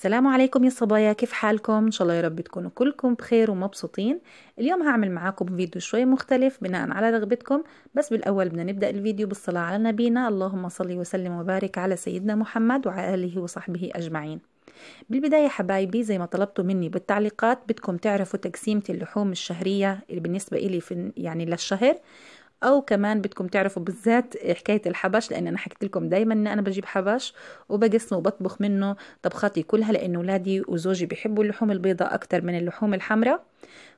السلام عليكم يا صبايا كيف حالكم ان شاء الله يا رب تكونوا كلكم بخير ومبسوطين اليوم هعمل معاكم فيديو شوي مختلف بناء على رغبتكم بس بالاول بدنا نبدا الفيديو بالصلاه على نبينا اللهم صل وسلم وبارك على سيدنا محمد وعلى اله وصحبه اجمعين بالبداية حبايبي زي ما طلبتوا مني بالتعليقات بدكم تعرفوا تقسيمة اللحوم الشهرية اللي بالنسبة إلي في يعني للشهر او كمان بدكم تعرفوا بالذات حكايه الحبش لان انا حكيت لكم دائما ان انا بجيب حبش وبقسمه وبطبخ منه طبخاتي كلها لان اولادي وزوجي بيحبوا اللحوم البيضاء اكثر من اللحوم الحمراء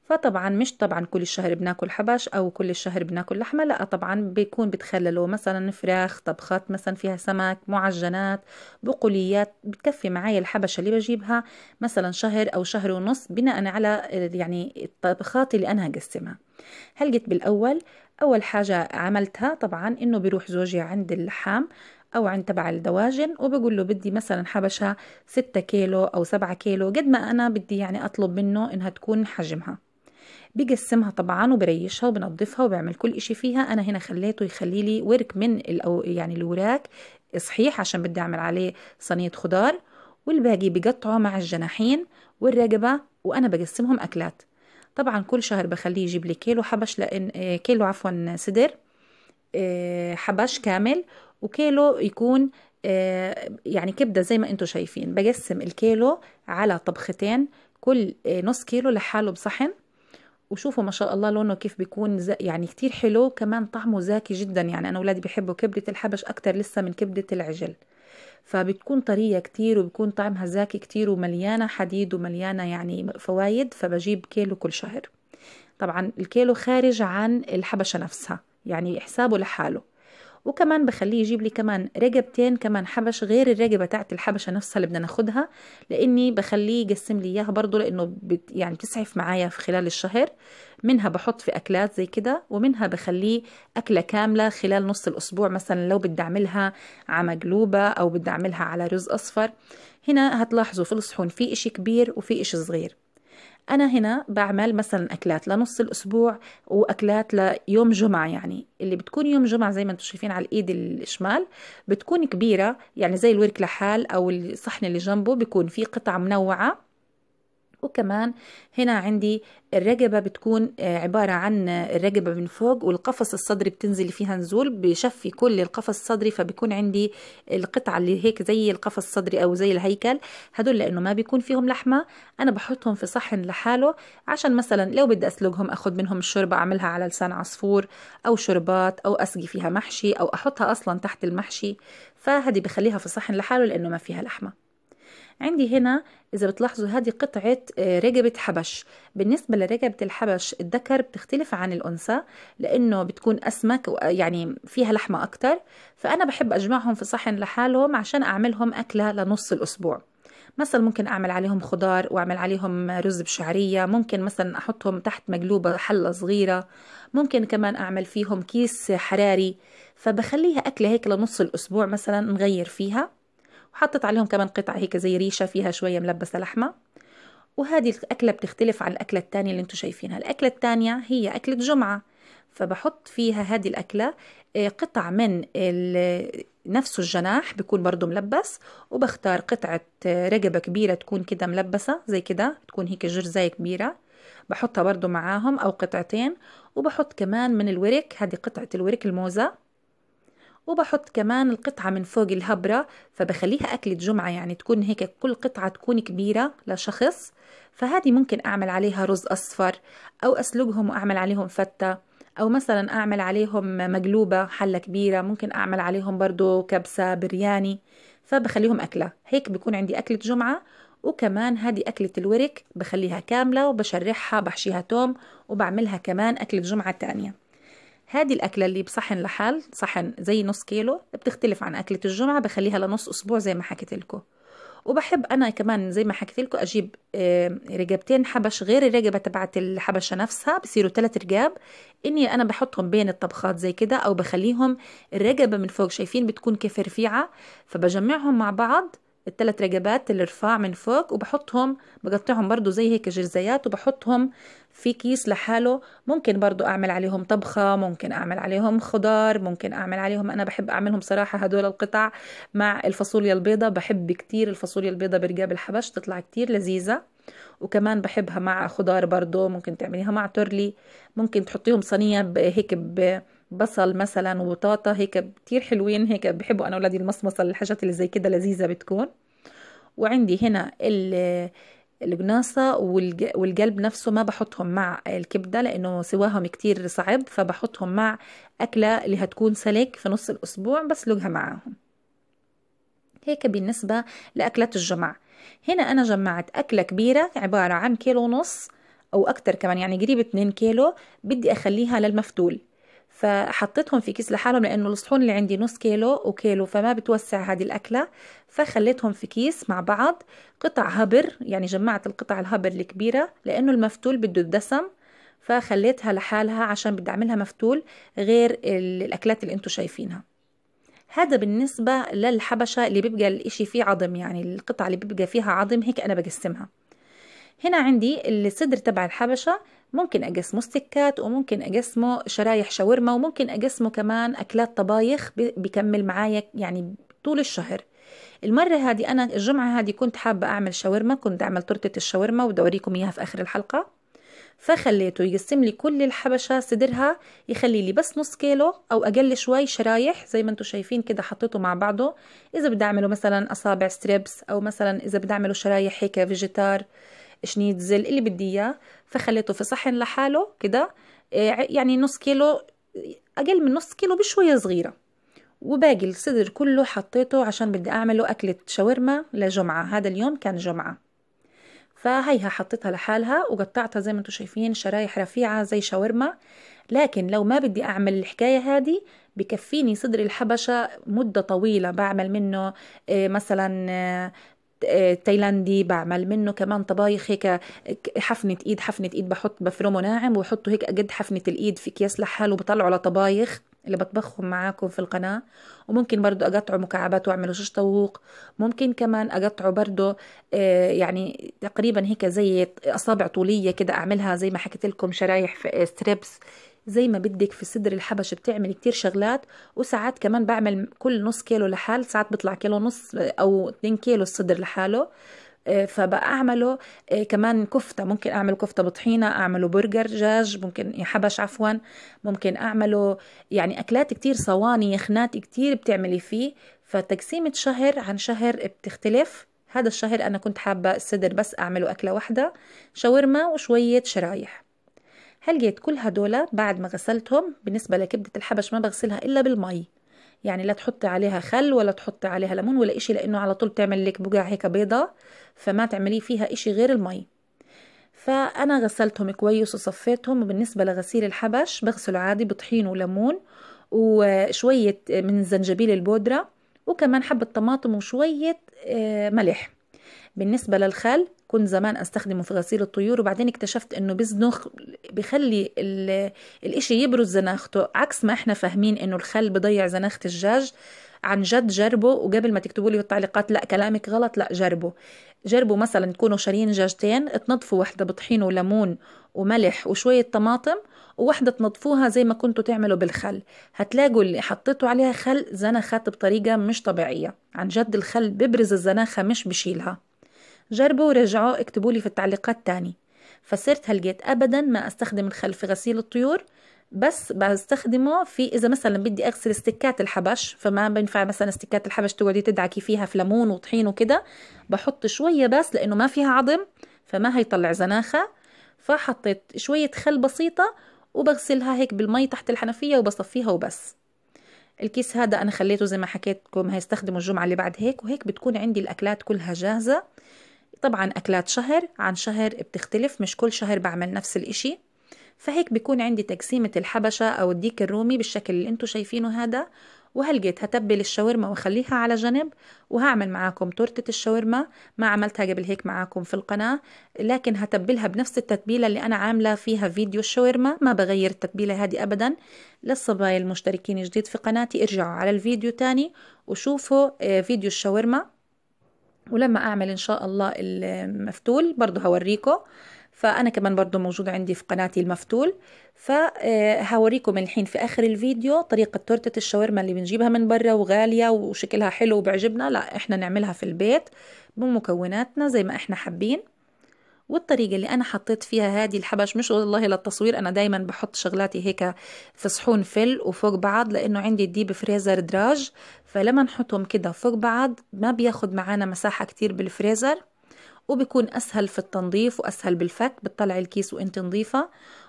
فطبعا مش طبعا كل الشهر بناكل حبش او كل الشهر بناكل لحمه لا طبعا بيكون بتخللوا مثلا فراخ طبخات مثلا فيها سمك معجنات بقوليات بتكفي معي الحبشه اللي بجيبها مثلا شهر او شهر ونص بناء على يعني الطبخات اللي انا هقسمها هلقيت بالاول أول حاجة عملتها طبعا إنه بيروح زوجي عند اللحام أو عند تبع الدواجن وبقول له بدي مثلا حبشة ستة كيلو أو سبعة كيلو قد ما أنا بدي يعني أطلب منه إنها تكون حجمها بقسمها طبعا وبريشها وبنظفها وبعمل كل إشي فيها أنا هنا خليته يخلي لي ورك من الأو يعني الوراك صحيح عشان بدي أعمل عليه صينية خضار والباقي بقطعه مع الجناحين والرقبة وأنا بقسمهم أكلات طبعا كل شهر بخليه يجيب لي كيلو حبش لان آه، كيلو عفوا سدر آه، حبش كامل وكيلو يكون آه، يعني كبده زي ما انتم شايفين بقسم الكيلو على طبختين كل نص كيلو لحاله بصحن وشوفوا ما شاء الله لونه كيف بيكون يعني كتير حلو كمان طعمه زاكي جدا يعني انا اولادي بيحبوا كبده الحبش اكتر لسه من كبده العجل فبتكون طريه كتير وبكون طعمها زاكي كتير ومليانه حديد ومليانه يعني فوايد فبجيب كيلو كل شهر طبعا الكيلو خارج عن الحبشه نفسها يعني حسابه لحاله وكمان بخليه يجيب لي كمان رقبتين كمان حبش غير الرقبه تاعت الحبشه نفسها اللي بدنا ناخدها لاني بخليه يقسم لي اياها برضه لانه بت يعني بتسعف معايا في خلال الشهر منها بحط في اكلات زي كده ومنها بخليه اكله كامله خلال نص الاسبوع مثلا لو بدي اعملها على مقلوبه او بدي اعملها على رز اصفر هنا هتلاحظوا في الصحون في اشي كبير وفي اشي صغير أنا هنا بعمل مثلا أكلات لنص الأسبوع وأكلات ليوم جمعة يعني اللي بتكون يوم جمعة زي ما انتم شايفين على الإيد الشمال بتكون كبيرة يعني زي الورك لحال أو الصحن اللي جنبه بيكون فيه قطع منوعة وكمان هنا عندي الرقبة بتكون آه، عبارة عن آه، الرقبة من فوق والقفص الصدري بتنزل فيها نزول بشفي كل القفص الصدري فبيكون عندي القطعة اللي هيك زي القفص الصدري أو زي الهيكل هدول لأنه ما بيكون فيهم لحمة أنا بحطهم في صحن لحاله عشان مثلا لو بدي أسلقهم أخذ منهم الشوربة أعملها على لسان عصفور أو شربات أو أسقي فيها محشي أو أحطها أصلا تحت المحشي فهذه بخليها في صحن لحاله لأنه ما فيها لحمة عندي هنا اذا بتلاحظوا هذه قطعه آه، رقبه حبش بالنسبه لرقبه الحبش الذكر بتختلف عن الانثى لانه بتكون اسمك يعني فيها لحمه اكتر فانا بحب اجمعهم في صحن لحالهم عشان اعملهم اكله لنص الاسبوع مثلا ممكن اعمل عليهم خضار واعمل عليهم رز بشعريه ممكن مثلا احطهم تحت مقلوبه حله صغيره ممكن كمان اعمل فيهم كيس حراري فبخليها اكله هيك لنص الاسبوع مثلا نغير فيها وحطيت عليهم كمان قطعة هيك زي ريشة فيها شوية ملبسة لحمة وهذه الأكلة بتختلف عن الأكلة التانية اللي انتم شايفينها الأكلة التانية هي أكلة جمعة فبحط فيها هذه الأكلة آه، قطع من نفسه الجناح بيكون برضه ملبس وبختار قطعة آه، رقبة كبيرة تكون كده ملبسة زي كده تكون هيك جرزاية كبيرة بحطها برضه معاهم أو قطعتين وبحط كمان من الورك هذه قطعة الورك الموزة وبحط كمان القطعة من فوق الهبرة فبخليها أكلة جمعة يعني تكون هيك كل قطعة تكون كبيرة لشخص فهذه ممكن أعمل عليها رز أصفر أو أسلقهم وأعمل عليهم فتة أو مثلا أعمل عليهم مقلوبة حلة كبيرة ممكن أعمل عليهم برضو كبسة برياني فبخليهم أكلة هيك بيكون عندي أكلة جمعة وكمان هذه أكلة الورك بخليها كاملة وبشرحها بحشيها توم وبعملها كمان أكلة جمعة تانية هذه الأكلة اللي بصحن لحال صحن زي نص كيلو بتختلف عن أكلة الجمعة بخليها لنص أسبوع زي ما حكيت لكم وبحب أنا كمان زي ما حكيت لكم أجيب رقبتين حبش غير الرقبة تبعت الحبشة نفسها بصيروا ثلاث رقاب إني أنا بحطهم بين الطبخات زي كده أو بخليهم الرقبة من فوق شايفين بتكون كيف رفيعة فبجمعهم مع بعض الثلاث رجبات الارفاع من فوق وبحطهم بقطعهم برضو زي هيك جرزيات وبحطهم في كيس لحاله ممكن برضو اعمل عليهم طبخة ممكن اعمل عليهم خضار ممكن اعمل عليهم انا بحب اعملهم صراحة هدول القطع مع الفاصوليا البيضة بحب كتير الفاصوليا البيضة برقاب الحبش تطلع كتير لذيذة وكمان بحبها مع خضار برضو ممكن تعمليها مع تورلي ممكن تحطيهم صينية هيك بصل مثلا وبطاطا هيك كتير حلوين هيك بحبوا انا اولادي المصمصه الحاجات اللي زي كده لذيذه بتكون وعندي هنا القناصة والقلب نفسه ما بحطهم مع الكبدة لأنه سواهم كتير صعب فبحطهم مع أكلة اللي هتكون سلك في نص الأسبوع بسلقها معاهم هيك بالنسبة لأكلات الجمع هنا أنا جمعت أكلة كبيرة عبارة عن كيلو ونص أو أكتر كمان يعني قريب 2 كيلو بدي أخليها للمفتول فحطيتهم في كيس لحالهم لانه الصحون اللي عندي نص كيلو وكيلو فما بتوسع هذه الاكله فخليتهم في كيس مع بعض قطع هبر يعني جمعت القطع الهبر الكبيره لانه المفتول بده الدسم فخليتها لحالها عشان بدي اعملها مفتول غير الاكلات اللي انتم شايفينها هذا بالنسبة للحبشة اللي بيبقى الإشي فيه عظم يعني القطعة اللي بيبقى فيها عظم هيك أنا بقسمها هنا عندي الصدر تبع الحبشة ممكن أقسمه ستيكات وممكن أقسمه شرايح شاورما وممكن أقسمه كمان أكلات طبايخ بكمل معايا يعني طول الشهر المرة هذه أنا الجمعة هذه كنت حابة أعمل شاورما كنت أعمل تورتة الشاورما وبدي أوريكم إياها في آخر الحلقة فخليته يقسم لي كل الحبشة صدرها يخلي لي بس نص كيلو أو أقل شوي شرايح زي ما انتم شايفين كده حطيته مع بعضه إذا بدي أعمله مثلا أصابع ستريبس أو مثلا إذا بدي أعمله شرايح هيك فيجيتار شنيد زل اللي بدي اياه فخليته في صحن لحاله كده آه، يعني نص كيلو اقل من نص كيلو بشويه صغيره وباقي الصدر كله حطيته عشان بدي اعمله اكله شاورما لجمعه هذا اليوم كان جمعه فهيها حطيتها لحالها وقطعتها زي ما انتم شايفين شرايح رفيعه زي شاورما لكن لو ما بدي اعمل الحكايه هذه بكفيني صدر الحبشه مده طويله بعمل منه آه، مثلا آه، آه، تايلاندي بعمل منه كمان طبايخ هيك حفنة ايد حفنة ايد بحط بفرمه ناعم وبحطه هيك قد حفنة الايد في اكياس لحاله وبطلعه لطبايخ اللي بطبخهم معاكم في القناة وممكن برضو أقطعه مكعبات وأعمله شش طاووق ممكن كمان أقطعه برضو آه، يعني تقريبا هيك زي أصابع طولية كده أعملها زي ما حكيت لكم شرايح ستريبس آه، زي ما بدك في صدر الحبش بتعمل كتير شغلات وساعات كمان بعمل كل نص كيلو لحال ساعات بطلع كيلو نص او 2 كيلو الصدر لحاله آه، فبأعمله آه، كمان كفته ممكن اعمل كفته بطحينه اعمله برجر دجاج ممكن حبش عفوا ممكن اعمله يعني اكلات كتير صواني يخنات كتير بتعملي فيه فتقسيمة شهر عن شهر بتختلف هذا الشهر انا كنت حابه الصدر بس اعمله اكله واحده شاورما وشويه شرايح هلقيت كل هدول بعد ما غسلتهم بالنسبة لكبدة الحبش ما بغسلها إلا بالمي يعني لا تحطي عليها خل ولا تحطي عليها ليمون ولا إشي لأنه على طول بتعمل لك بقع هيك بيضة فما تعملي فيها إشي غير المي فأنا غسلتهم كويس وصفيتهم وبالنسبة لغسيل الحبش بغسله عادي بطحين وليمون وشوية من زنجبيل البودرة وكمان حبة طماطم وشوية آه، ملح بالنسبة للخل كنت زمان استخدمه في غسيل الطيور وبعدين اكتشفت انه بيزنخ بخلي الاشي يبرز زناخته عكس ما احنا فاهمين انه الخل بضيع زناخة الدجاج عن جد جربه وقبل ما تكتبوا لي بالتعليقات لا كلامك غلط لا جربه جربوا مثلا تكونوا شاريين دجاجتين تنظفوا واحدة بطحين وليمون وملح وشوية طماطم وواحدة تنظفوها زي ما كنتوا تعملوا بالخل هتلاقوا اللي حطيتوا عليها خل زنخت بطريقة مش طبيعية عن جد الخل ببرز الزناخة مش بشيلها جربوا ورجعوا اكتبوا لي في التعليقات تاني فصرت هلقيت ابدا ما استخدم الخل في غسيل الطيور بس بستخدمه في اذا مثلا بدي اغسل استكات الحبش فما بينفع مثلا استكات الحبش تقعدي تدعكي فيها في ليمون وطحين وكده بحط شويه بس لانه ما فيها عظم فما هيطلع زناخه فحطيت شويه خل بسيطه وبغسلها هيك بالمي تحت الحنفيه وبصفيها وبس الكيس هذا انا خليته زي ما حكيتكم هيستخدمه الجمعه اللي بعد هيك وهيك بتكون عندي الاكلات كلها جاهزه طبعا أكلات شهر عن شهر بتختلف مش كل شهر بعمل نفس الإشي فهيك بيكون عندي تقسيمة الحبشة أو الديك الرومي بالشكل اللي انتو شايفينه هذا وهلقيت هتبل الشاورما واخليها على جنب وهعمل معاكم تورتة الشاورما ما عملتها قبل هيك معاكم في القناة لكن هتبلها بنفس التتبيلة اللي أنا عاملة فيها فيديو الشاورما ما بغير التتبيلة هذه أبدا للصبايا المشتركين جديد في قناتي ارجعوا على الفيديو تاني وشوفوا آه، فيديو الشاورما ولما اعمل ان شاء الله المفتول برضو هوريكم فانا كمان برضو موجود عندي في قناتي المفتول فهوريكم الحين في اخر الفيديو طريقه تورته الشاورما اللي بنجيبها من برا وغاليه وشكلها حلو وبعجبنا لا احنا نعملها في البيت بمكوناتنا زي ما احنا حابين والطريقه اللي انا حطيت فيها هذه الحبش مش والله للتصوير انا دايما بحط شغلاتي هيك في صحون فل وفوق بعض لانه عندي الديب فريزر دراج فلما نحطهم كده فوق بعض ما بياخد معانا مساحه كتير بالفريزر وبيكون اسهل في التنظيف واسهل بالفك بتطلعي الكيس وانت نظيفه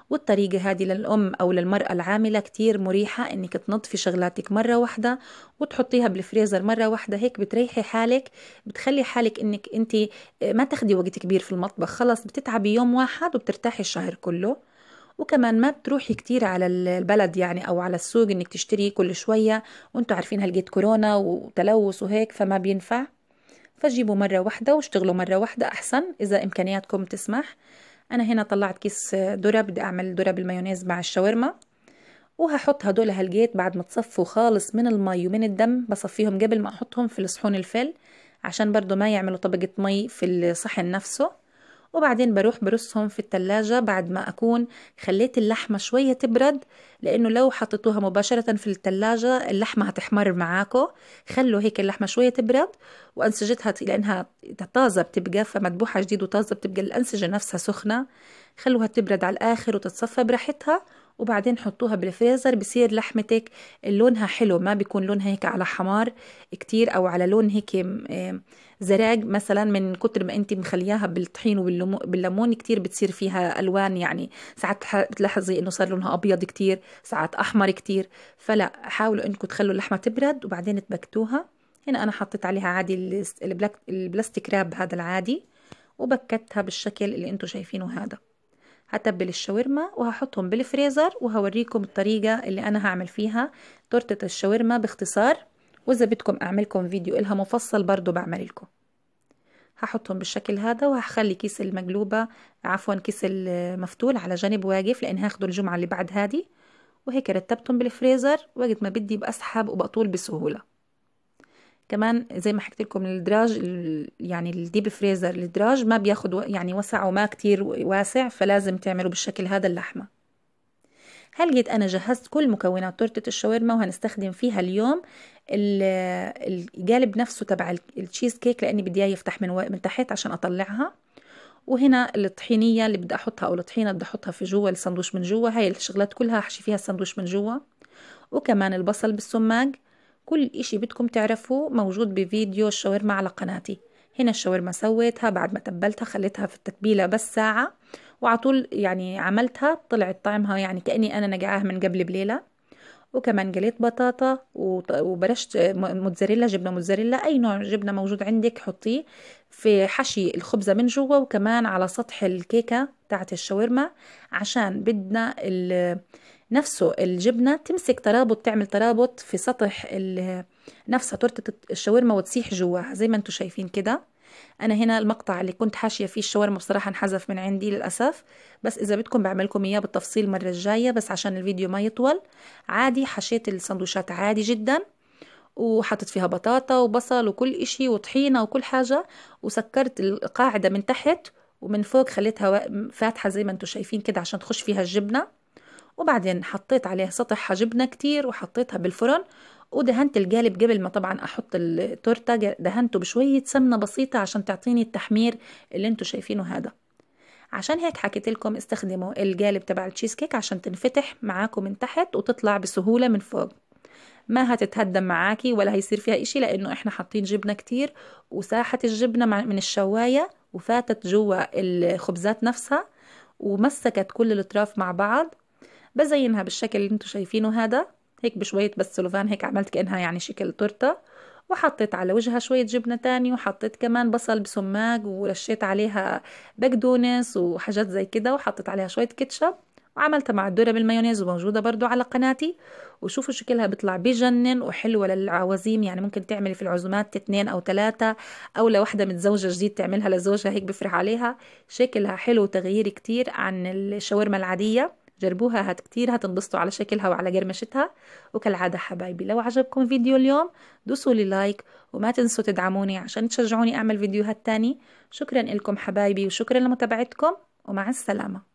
والطريقة هذه للأم أو للمرأة العاملة كتير مريحة إنك تنظفي شغلاتك مرة واحدة وتحطيها بالفريزر مرة واحدة هيك بتريحي حالك بتخلي حالك إنك أنت آه، ما تاخدي وقت كبير في المطبخ خلص بتتعبي يوم واحد وبترتاحي الشهر كله وكمان ما بتروحي كتير على البلد يعني او على السوق انك تشتري كل شوية وانتوا عارفين هلقيت كورونا وتلوث وهيك فما بينفع فجيبوا مرة واحدة واشتغلوا مرة واحدة أحسن إذا إمكانياتكم تسمح انا هنا طلعت كيس ذره بدي اعمل ذره بالمايونيز مع الشاورما وهحط هدول هالجيت بعد ما تصفوا خالص من المي ومن الدم بصفيهم قبل ما احطهم في الصحون الفل عشان برضو ما يعملوا طبقة مي في الصحن نفسه وبعدين بروح برصهم في التلاجة بعد ما أكون خليت اللحمة شوية تبرد لأنه لو حطيتوها مباشرة في التلاجة اللحمة هتحمر معاكو خلوا هيك اللحمة شوية تبرد وأنسجتها لأنها طازة بتبقى فمدبوحة جديد وطازة بتبقى الأنسجة نفسها سخنة خلوها تبرد على الآخر وتتصفى براحتها وبعدين حطوها بالفريزر بصير لحمتك لونها حلو ما بيكون لونها هيك على حمار كتير او على لون هيك زراق مثلا من كتر ما انت مخلياها بالطحين وبالليمون كتير بتصير فيها الوان يعني ساعات بتلاحظي انه صار لونها ابيض كتير ساعات احمر كتير فلا حاولوا انكم تخلوا اللحمه تبرد وبعدين تبكتوها هنا انا حطيت عليها عادي البلاستيك راب هذا العادي وبكتها بالشكل اللي انتم شايفينه هذا هتبل الشاورما وهحطهم بالفريزر وهوريكم الطريقة اللي أنا هعمل فيها تورتة الشاورما باختصار وإذا بدكم أعملكم فيديو إلها مفصل برضو بعمل لكم هحطهم بالشكل هذا وهخلي كيس المقلوبة عفوا كيس المفتول على جانب واقف لأن هاخده الجمعة اللي بعد هذه وهيك رتبتهم بالفريزر وقت ما بدي بأسحب وبطول بسهولة كمان زي ما حكيت لكم الدراج يعني الديب فريزر الدراج ما بياخد يعني وسعه ما كتير واسع فلازم تعمله بالشكل هذا اللحمة هلقيت أنا جهزت كل مكونات تورتة الشاورما وهنستخدم فيها اليوم القالب نفسه تبع التشيز كيك لأني بدي إياه يفتح من, و... من تحت عشان أطلعها وهنا الطحينية اللي بدي أحطها أو الطحينة بدي أحطها في جوا الصندوش من جوا هاي الشغلات كلها أحشي فيها الصندوش من جوا وكمان البصل بالسماق كل إشي بدكم تعرفوه موجود بفيديو الشاورما على قناتي هنا الشاورما سويتها بعد ما تبلتها خليتها في التتبيلة بس ساعة وعلى طول يعني عملتها طلعت طعمها يعني كأني أنا نقعاها من قبل بليلة وكمان قليت بطاطا وبرشت موتزاريلا جبنه موتزاريلا اي نوع جبنه موجود عندك حطيه في حشي الخبزه من جوا وكمان على سطح الكيكه تاعت الشاورما عشان بدنا نفسه الجبنة تمسك ترابط تعمل ترابط في سطح نفسها تورتة الشاورما وتسيح جواها زي ما انتم شايفين كده انا هنا المقطع اللي كنت حاشية فيه الشاورما بصراحة انحذف من عندي للأسف بس اذا بدكم بعملكم اياه بالتفصيل المرة الجاية بس عشان الفيديو ما يطول عادي حشيت السندوشات عادي جدا وحطت فيها بطاطا وبصل وكل إشي وطحينة وكل حاجة وسكرت القاعدة من تحت ومن فوق خليتها فاتحة زي ما انتم شايفين كده عشان تخش فيها الجبنة وبعدين حطيت عليها سطح جبنة كتير وحطيتها بالفرن ودهنت القالب قبل ما طبعا احط التورته دهنته بشويه سمنه بسيطه عشان تعطيني التحمير اللي انتو شايفينه هذا عشان هيك حكيت لكم استخدموا القالب تبع التشيز كيك عشان تنفتح معاكم من تحت وتطلع بسهوله من فوق ما هتتهدم معاكي ولا هيصير فيها إشي لانه احنا حاطين جبنه كتير وساحه الجبنه من الشوايه وفاتت جوا الخبزات نفسها ومسكت كل الاطراف مع بعض بزينها بالشكل اللي انتم شايفينه هذا هيك بشوية بس سلوفان هيك عملت كأنها يعني شكل تورتة وحطيت على وجهها شوية جبنة تاني وحطيت كمان بصل بسماق ورشيت عليها بقدونس وحاجات زي كده وحطيت عليها شوية كيتشب وعملتها مع الدورة بالمايونيز وموجودة برضو على قناتي وشوفوا شكلها بيطلع بجنن وحلوة للعوازيم يعني ممكن تعملي في العزومات اتنين أو تلاتة أو لو واحدة متزوجة جديد تعملها لزوجها هيك بفرح عليها شكلها حلو وتغيير كتير عن الشاورما العادية جربوها هات كتير هتنبسطوا على شكلها وعلى قرمشتها وكالعادة حبايبي لو عجبكم فيديو اليوم دوسوا لي لايك وما تنسوا تدعموني عشان تشجعوني أعمل فيديوهات تاني شكرا لكم حبايبي وشكرا لمتابعتكم ومع السلامة